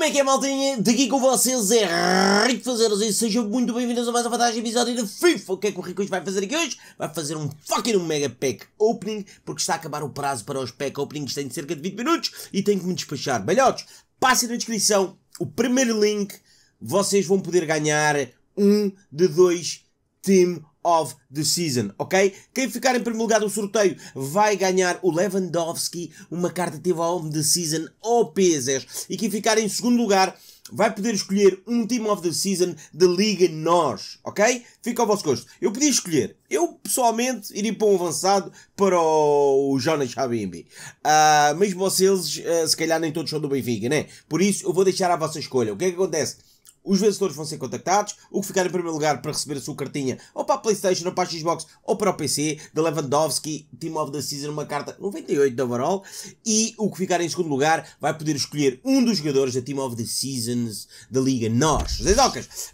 Como é que é, de Daqui com vocês é Rico Fazeros e sejam muito bem-vindos a mais um fantástico episódio de FIFA. O que é que o Rico vai fazer aqui hoje? Vai fazer um fucking mega pack opening, porque está a acabar o prazo para os pack openings, tem cerca de 20 minutos e tenho que me despachar. Belhotes, passem na descrição o primeiro link, vocês vão poder ganhar um de dois Team of the Season, ok? Quem ficar em primeiro lugar do sorteio vai ganhar o Lewandowski, uma carta teve of the Season ou pesos. E quem ficar em segundo lugar vai poder escolher um Team of the Season da Liga Nós, ok? Fica ao vosso gosto. Eu podia escolher. Eu, pessoalmente, iria para um avançado para o Jonas Habimbi. Uh, ah, mas vocês, uh, se calhar, nem todos são do Benfica, né? Por isso, eu vou deixar à vossa escolha. O que é que acontece? os vencedores vão ser contactados, o que ficar em primeiro lugar para receber a sua cartinha ou para a Playstation, ou para a Xbox, ou para o PC, da Lewandowski, Team of the Season, uma carta 98 de overall, e o que ficar em segundo lugar vai poder escolher um dos jogadores da Team of the Seasons da Liga. Nós, José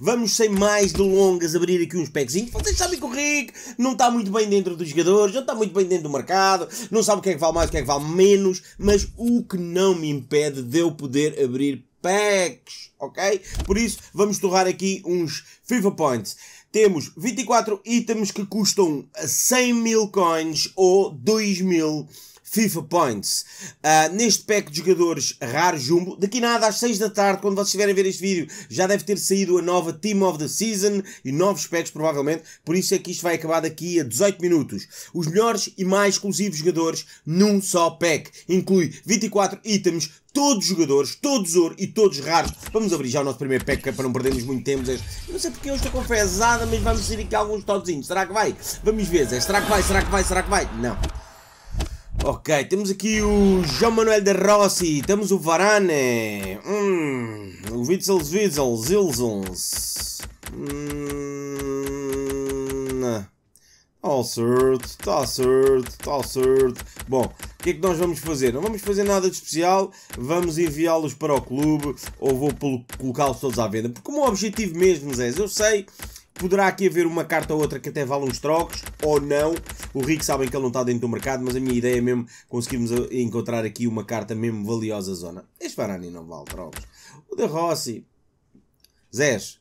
vamos sem mais delongas abrir aqui uns packzinhos. Vocês sabem que o Rick não está muito bem dentro dos jogadores, não está muito bem dentro do mercado, não sabe o que é que vale mais, o que é que vale menos, mas o que não me impede de eu poder abrir packs, ok? Por isso, vamos torrar aqui uns FIFA Points. Temos 24 itens que custam 100 mil coins ou 2 mil FIFA Points. Uh, neste pack de jogadores raro jumbo, daqui nada às 6 da tarde, quando vocês estiverem a ver este vídeo, já deve ter saído a nova Team of the Season e novos packs provavelmente, por isso é que isto vai acabar daqui a 18 minutos. Os melhores e mais exclusivos jogadores num só pack. Inclui 24 itens, todos jogadores, todos ouro e todos raros. Vamos abrir já o nosso primeiro pack é para não perdermos muito tempo. Não sei porque eu estou com fezada, mas vamos sair aqui alguns tozinhos. Será que vai? Vamos ver, Zé. Será que vai? Será que vai? Será que vai? Não. Ok, temos aqui o João Manuel de Rossi, temos o Varane, hum, o Witzels Witzels, Ilsons, hum, tá certo, está certo, está certo. Bom, o que é que nós vamos fazer? Não vamos fazer nada de especial, vamos enviá-los para o clube ou vou colocá-los todos à venda. Porque o meu objetivo mesmo, Zé, eu sei Poderá aqui haver uma carta ou outra que até vale uns trocos, ou não. O Rick sabem que ele não está dentro do mercado, mas a minha ideia é mesmo conseguirmos encontrar aqui uma carta mesmo valiosa zona. Este Varane não vale trocos. O De Rossi. Zés,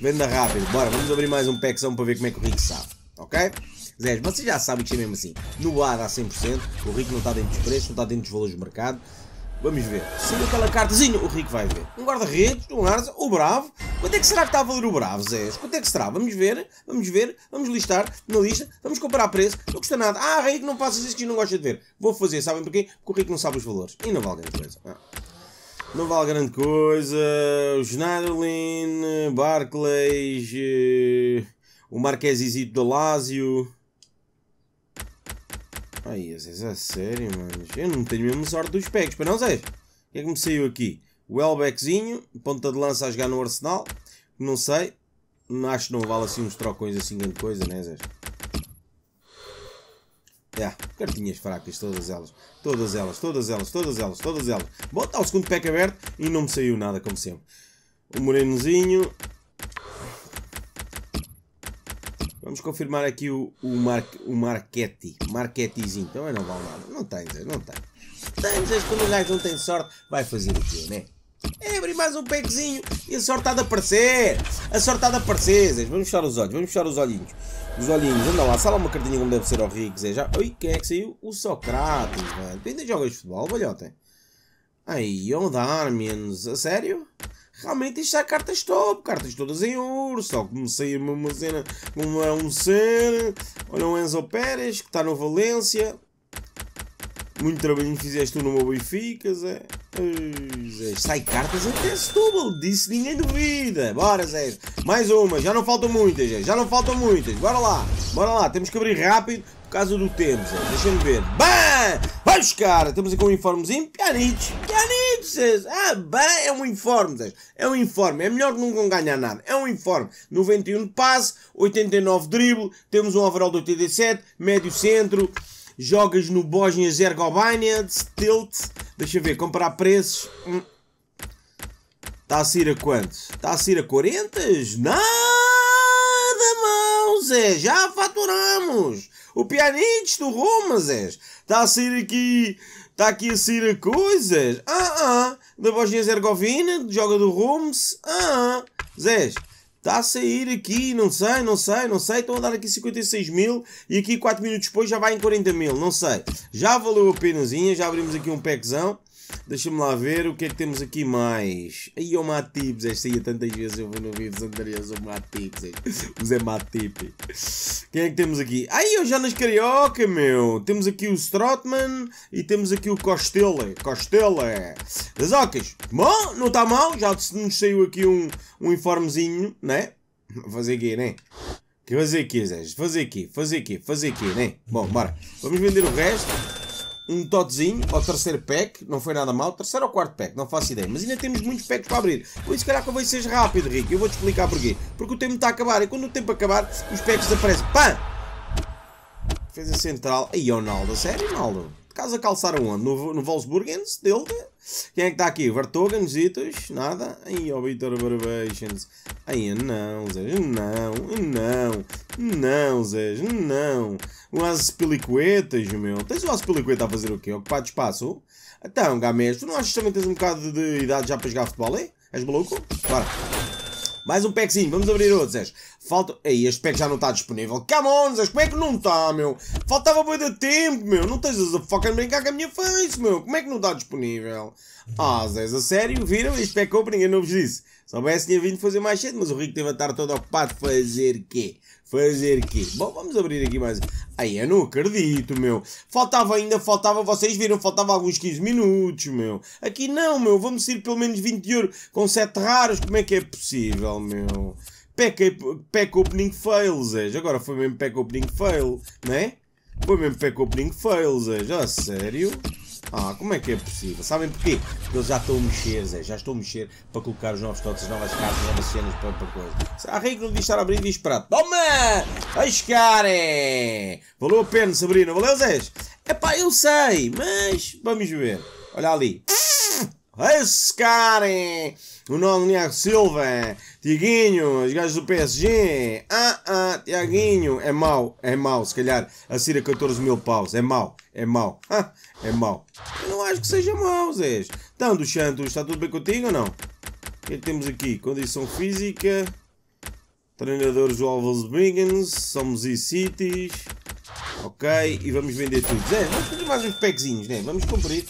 venda rápido. Bora, vamos abrir mais um packzão para ver como é que o Rick sabe. Ok? Zés, vocês já sabem que é mesmo assim. No ar a 100%, o Rick não está dentro dos preços, não está dentro dos valores do mercado. Vamos ver. Sem aquela cartazinha, o Rico vai ver. Um guarda-redes, um Arza, o Bravo. Quanto é que será que está a valer o Bravo, Zé? Quanto é que será? Vamos ver, vamos ver, vamos listar na lista, vamos comparar preço. Não custa nada. Ah, Rico, não faças isso que não gosta de ver. Vou fazer, sabem porquê? Porque o Rico não sabe os valores. E não vale grande coisa. Ah. Não vale grande coisa. O Schneiderlin, Barclays, eh, o Marquesizito da Lazio. Ai, às vezes é sério, mano. Eu não tenho mesmo sorte dos packs, para não sei. O que é que me saiu aqui? O Elbeckzinho, ponta de lança a jogar no Arsenal. Não sei. Acho que não vale assim uns trocões assim grande coisa, né, Zé? é cartinhas fracas, todas elas, todas elas, todas elas, todas elas, todas elas. Bom, está o segundo pack aberto e não me saiu nada, como sempre. O Morenozinho, vamos confirmar aqui o, o, Mar, o Marchetti. Marchettizinho. Então, Também não vale nada. Não tens, é, não tens. Tens, és como gajo não tem sorte. Vai fazer o quê, né? É abrir mais um pequezinho e a sorte está de aparecer. A sorte está de aparecer, Zé. Vamos fechar os olhos, vamos fechar os olhinhos. Os olhinhos, anda lá, sala uma cartinha como deve ser ao Rico, Zé. Já... Oi, quem é que saiu? O Socrates, mano. Tu ainda jogas futebol, balhota? Aí, o oh, Darmians, a sério? realmente isto há é cartas top, cartas todas em ouro, só comecei uma cena, é um ser, olha o Enzo Pérez, que está no Valência, muito trabalhinho fizeste tu no meu Benfica, Zé. Zé. Sai cartas até Setúbal, disse ninguém duvida. Bora, Zé. Mais uma, já não faltam muitas, Zé. Já não faltam muitas. Bora lá, bora lá. Temos que abrir rápido por causa do tempo, Zé. Deixa-me ver. Bam! Vamos, cara. Temos aqui um informezinho. Pianitos, pianitos. Ah, bem, é um informe, Zé. É um informe. É melhor que nunca ganhar nada. É um informe. 91 de passe, 89 de drible, temos um overall de 87, médio centro, jogas no Bosnia Herzegovina, tilt Deixa eu ver, comparar preços. Hum. Está a sair a quantos? Está a sair a 40? Nada, mal, Zé. Já faturamos. O pianista do Roma, Zé. Está a sair aqui Está aqui a o coisas Ah, ah. Da Bosnia-Herzegovina, joga do Rums. Ah, ah. Zés, está a sair aqui, não sei, não sei, não sei. Estão a dar aqui 56 mil e aqui 4 minutos depois já vai em 40 mil, não sei. Já valeu a penazinha, já abrimos aqui um packzão. Deixa-me lá ver o que é que temos aqui mais. Aí o Matipes, esta ia tantas vezes eu vi no vídeo anteriores o Matipes, o Zé Matip. Quem é que temos aqui? Aí eu já nas Carioca, meu. Temos aqui o Strotman e temos aqui o Costela. Costela. Das Ocas. Bom, não está mal, já nos saiu aqui um, um informezinho, né? Vou fazer aqui, né? Fazer aqui, Zé. Fazer aqui, fazer aqui, fazer aqui, né? Bom, bora. Vamos vender o resto um todzinho ao terceiro pack, não foi nada mal, terceiro ou quarto pack, não faço ideia, mas ainda temos muitos packs para abrir, por isso calhar convém ser rápido, Rico, eu vou-te explicar porquê, porque o tempo está a acabar, e quando o tempo acabar, os packs PAM! Fez a central, aí o Naldo, sério, Naldo? De casa calçaram onde? No, no Wolfsburgens, dele? Quem é que está aqui? Vertogen, Zitos? Nada? Aí o Vitor Barbations, aí não, Zé, não, não, não, Zé, não umas pelicuetas, meu. Tens umas pelicuetas a fazer o quê? Ocupar de espaço? Então, gamés, tu não achas que também tens um bocado de idade já para jogar futebol, hein? És maluco? Bora. Mais um packzinho, vamos abrir outro, Zés. Falta... Ei, este pack já não está disponível. Come on, Zés, como é que não está, meu? Faltava boa de tempo, meu. Não tens a fucking brincar com a minha face, meu. Como é que não está disponível? Ah, Zés, a sério? Viram? Este pack opening eu não vos disse. Se soubesse tinha vindo fazer mais cedo, mas o Rico teve a estar todo ocupado. Fazer quê? Fazer quê? Bom, vamos abrir aqui mais. Ai, eu não acredito, meu. Faltava ainda, faltava, vocês viram, faltava alguns 15 minutos, meu. Aqui não, meu. Vamos ser pelo menos 20 euros com 7 raros. Como é que é possível, meu? Pack, pack opening fails, é. Agora foi mesmo pack opening fail, né? Foi mesmo pack opening fails, é. Já sério? Ah, como é que é possível? Sabem porquê? Porque eles já estão a mexer, Zé. Já estão a mexer para colocar os novos toques, as novas cartas, as novas cenas para, para coisa. Será que não devia estar a abrir e diz Toma! Vai chegar, é! Valeu a pena, Sabrina. Valeu, Zé? Epá, eu sei, mas vamos ver. Olha ali. Riscarem, o nome Niago Silva, é Tiaguinho, os gajos do PSG, ah ah, Tiaguinho, é mau, é mau, se calhar, a Cira 14 mil paus, é mau, é mau, ah, é mau, eu não acho que seja mau, Zés, então, do Santos, está tudo bem contigo ou não? O que é que temos aqui? Condição física, treinadores do Alves Biggins, somos e-cities, ok, e vamos vender tudo, Zé, vamos fazer mais uns packzinhos, né, vamos cumprir.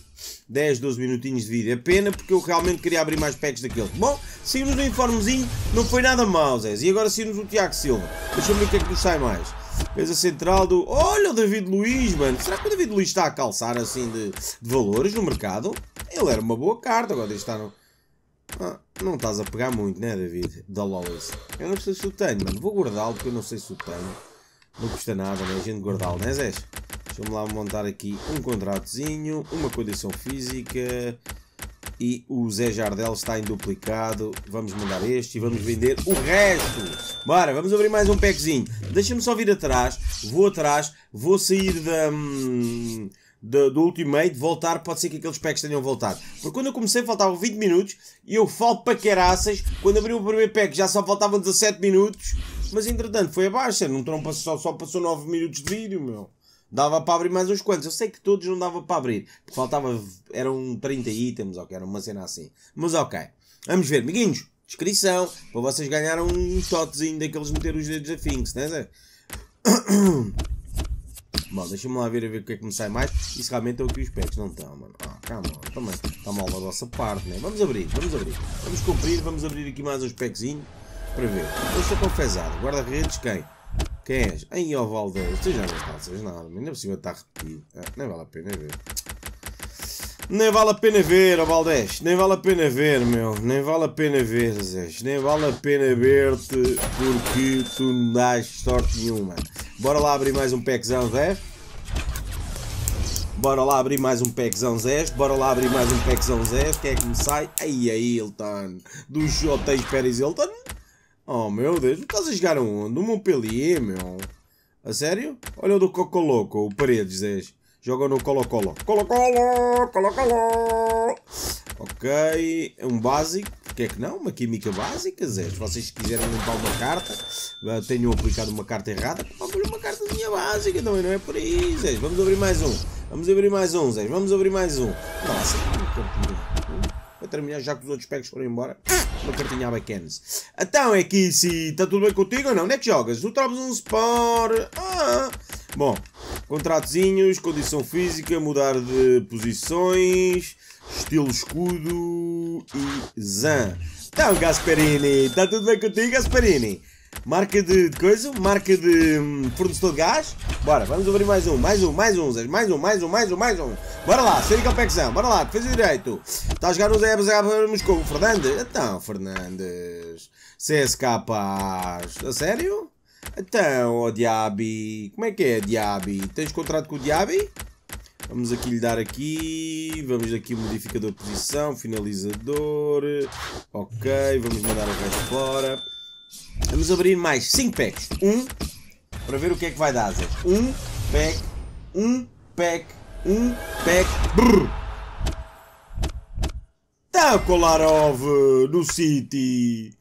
10, 12 minutinhos de vídeo. É pena porque eu realmente queria abrir mais packs daquele. Bom, saímos no uniformezinho, não foi nada mal, Zé. E agora nos o Tiago Silva. Deixa-me ver o que é que nos sai mais. Mesa central do... Olha o David Luiz, mano. Será que o David Luiz está a calçar assim de, de valores no mercado? Ele era uma boa carta, agora está no... Ah, não estás a pegar muito, né, David? Da Lawless. Eu não sei se o tenho, mano. Vou guardá-lo porque eu não sei se o tenho. Não custa nada, né? A gente guardá-lo, né, Zé? Vamos lá montar aqui um contratozinho, uma condição física e o Zé Jardel está em duplicado. Vamos mandar este e vamos vender o resto. Bora, vamos abrir mais um packzinho. Deixa-me só vir atrás, vou atrás, vou sair da... Hum, do, do Ultimate voltar, pode ser que aqueles packs tenham voltado. Porque quando eu comecei faltavam 20 minutos e eu falo para caraças, quando abri o primeiro pack já só faltavam 17 minutos, mas entretanto foi abaixo, não só, só passou 9 minutos de vídeo, meu. Dava para abrir mais uns quantos. Eu sei que todos não dava para abrir. Faltava. Eram 30 itens, ok. Era uma cena assim. Mas ok. Vamos ver, amiguinhos. Descrição. Para vocês ganharem um totezinho daqueles meter os dedos a Finks, não é? Bom, deixa-me lá ver a ver o que é que me sai mais. E se realmente é o que os packs. Não estão, mano. Ah, calma. Também está mal da nossa parte, né? Vamos abrir, vamos abrir. Vamos cumprir, vamos abrir aqui mais uns packzinhos para ver. Eu estou confesado. Guarda-redes quem? Quem és? Aí, ó Valdez, tu já não fazes nada, ainda por cima está repetido. Ah, nem vale a pena ver. Nem vale a pena ver, ó Valdés. Nem vale a pena ver, meu. Nem vale a pena ver, Zés. Nem vale a pena ver-te porque tu não dás sorte nenhuma. Bora lá abrir mais um packzão, Zé. Bora lá abrir mais um packzão Zé. Bora lá abrir mais um packzão Zé. Quem é que me sai? Aí, aí, Hilton. Dos hotéis Pérez Hilton. Oh meu Deus, estás a jogar onde? No Montpellier, meu. A sério? Olha o do Coco Loco, o Paredes 10. Joga no Colo-Colo. Colo-Colo! Colo-Colo! Ok, é um básico. que é que não? Uma química básica, Zé. Se vocês quiserem limpar uma carta, eh, tenham aplicado uma carta errada, vamos uma cartinha básica também, não é por aí, Zé. Vamos abrir mais um. Vamos abrir mais um, Zé. Vamos abrir mais um. Nossa, Vou terminar já que os outros packs foram embora. Uma cartinha à Bacanes. Então é que se está tudo bem contigo ou não? Onde é que jogas? No Trabzon Sport. Ah. Bom, contratozinhos, condição física, mudar de posições, estilo escudo e zan. Então Gasparini, está tudo bem contigo Gasparini? Marca de, coisa, marca de fornecedor hum, de gás. Bora, vamos abrir mais um, mais um, mais um, mais um, mais um, mais um, mais um. Bora lá, sei é que é bora lá, defesa direito. Está a jogar uns Ebs a Moscou, Fernandes. Então, Fernandes, CSK paz. A sério? Então, ó Diaby, como é que é Diaby? Tens contrato com o Diaby? Vamos aqui lhe dar aqui, vamos aqui modificador de posição, finalizador, ok, vamos mandar o resto fora. Vamos abrir mais 5 packs. Um, para ver o que é que vai dar, Zé. Um pack, um pack, um pack. Brrr. Tá Kolarov no City.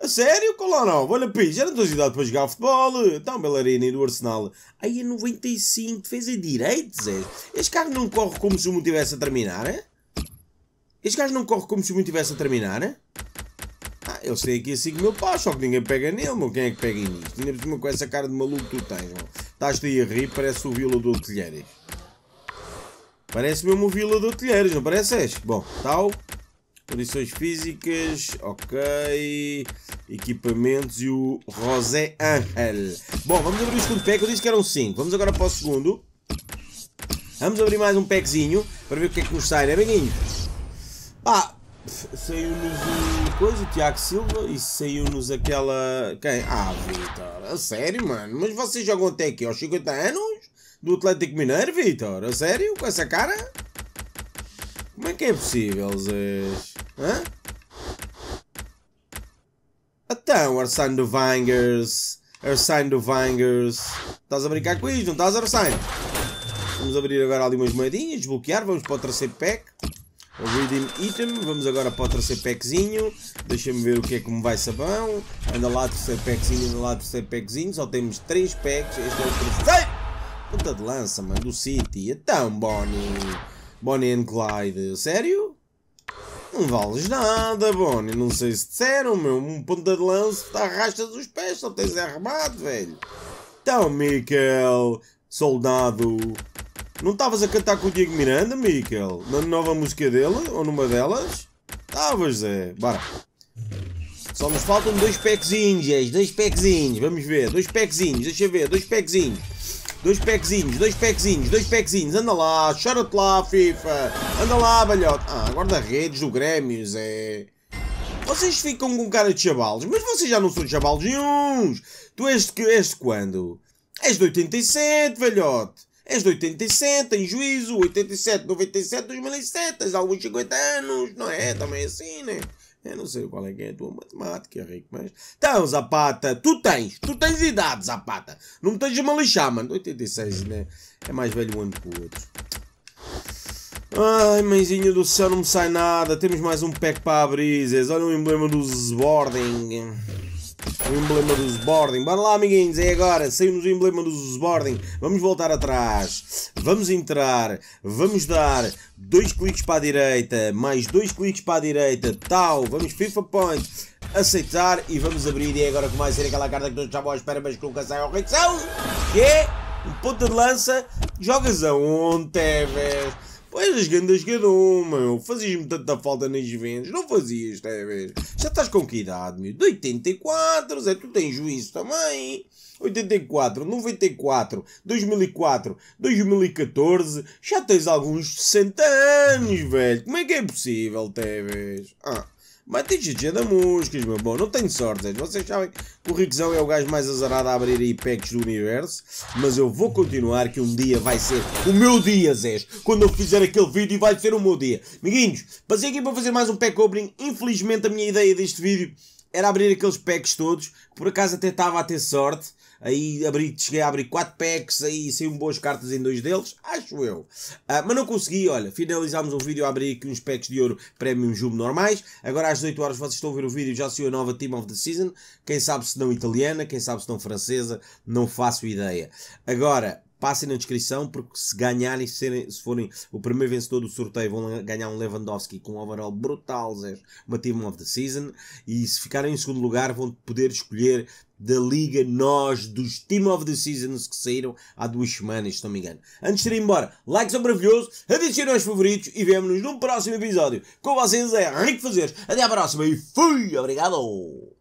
A sério, Kolarov? Olha, pis, já não tens idade para jogar futebol. Está então, um bailarino do Arsenal. Aí é 95, defesa direito, Zé. Este carro não corre como se o mundo estivesse a terminar, é? Este gajo não corre como se o mundo estivesse a terminar, é? eu sei aqui sigo meu pau, só que ninguém pega nele, meu. Quem é que pega em nisto? Ainda por cima com essa cara de maluco que tu tens, meu. Estás-te aí a rir, parece o vila do telheiras. Parece mesmo o vila do telheiras, não parece? Bom, tal. Condições físicas, ok. Equipamentos e o Rosé Angel. Bom, vamos abrir o segundo pack. Eu disse que eram 5. Vamos agora para o segundo. Vamos abrir mais um packzinho para ver o que é que nos sai, né, amiguinho? Pá, ah, Saiu-nos o coisa, o Tiago Silva, e saiu-nos aquela. Quem? Ah, Vitor, a sério, mano. Mas vocês jogam até aqui aos 50 anos? Do Atlético Mineiro, Vitor? A sério? Com essa cara? Como é que é possível, Zez? Hã? Então, Arsene Vangers. Arsene Vangers. Estás a brincar com isto, não estás, Arsene? Vamos abrir agora ali umas moedinhas, desbloquear, vamos para o terceiro pack. Redeem Item. Vamos agora para o terceiro packzinho. Deixa-me ver o que é que me vai sabão. Anda lá, terceiro packzinho, anda lá, terceiro packzinho. Só temos 3 packs. Este é o terceiro. Ponta de lança, mano, do City. Então, Bonnie. Bonnie and Clyde. Sério? Não vales nada, Bonnie. Não sei se disseram, meu. Um ponta de lança te tá, arrastas os pés. Só tens arremado, velho. Então, Mikkel, Soldado. Não estavas a cantar com o Diego Miranda, Miquel? Na nova música dele? Ou numa delas? Estavas, Zé. Bora. Só nos faltam dois packzinhos, gente. Dois packzinhos. Vamos ver. Dois packzinhos. Deixa ver. Dois packzinhos. Dois packzinhos. Dois packzinhos. Dois packzinhos. Anda lá. Chora-te lá, FIFA. Anda lá, balhota. Ah, guarda-redes do Grêmio, Zé. Vocês ficam com cara de chavalos, mas vocês já não são chavalos nenhums. Tu és de, és de quando? És de 87, velhote. És de 87, tem juízo, 87, 97, 2007, tens alguns 50 anos, não é? Também é assim, né? Eu não sei qual é que é a tua matemática, Rico, mas. Então, Zapata, tu tens, tu tens idade, Zapata. Não me tens de me lixar, mano. 86, né? É mais velho um ano que o outro. Ai, mãezinha do céu, não me sai nada. Temos mais um pack para abrir. Olha o emblema do Zboarding. O emblema do Sbording. Bora lá, amiguinhos, é agora. Saímos o emblema do Sbording. Vamos voltar atrás. Vamos entrar. Vamos dar dois cliques para a direita. Mais dois cliques para a direita. Tal. Vamos FIFA Point. Aceitar e vamos abrir. E é agora que vai ser aquela carta que todos estavam à espera, mas que nunca sai ao rei. Que é um ponta de lança. Jogas aonde, Tevez? Pois, grandes gadum, meu. Fazias-me tanta falta nas vendas. Não fazias, está a ver? Já estás com que idade, meu? De 84, Zé, tu tens juízo também. 84, 94, 2004, 2014, já tens alguns 60 anos, velho. Como é que é possível, Tevez? Ah. Mas tem DJ da música, meu bom. Não tenho sorte, gente. Vocês sabem que o Rickzão é o gajo mais azarado a abrir aí packs do universo. Mas eu vou continuar, que um dia vai ser o meu dia, Zés. Quando eu fizer aquele vídeo, vai ser o meu dia. Amiguinhos, passei aqui para fazer mais um pack opening. Infelizmente, a minha ideia deste vídeo era abrir aqueles packs todos, por acaso até estava a ter sorte, aí abri, cheguei a abrir 4 packs, aí saíram boas cartas em dois deles, acho eu. Uh, mas não consegui, olha, finalizámos o vídeo a abrir aqui uns packs de ouro Premium Jumbo normais, agora às 8 horas vocês estão a ver o vídeo, já saiu a nova Team of the Season, quem sabe se não italiana, quem sabe se não francesa, não faço ideia. Agora, Passem na descrição, porque se ganharem, se, forem o primeiro vencedor do sorteio, vão ganhar um Lewandowski com um overall brutal, uma Team of the Season. E se ficarem em segundo lugar, vão poder escolher da Liga Nós, dos Team of the Seasons que saíram há duas semanas, se não me engano. Antes de ir embora, likes são maravilhoso, adicione aos favoritos e vemo-nos no próximo episódio. Com vocês é Rico Fazeres. Até à próxima e fui! Obrigado!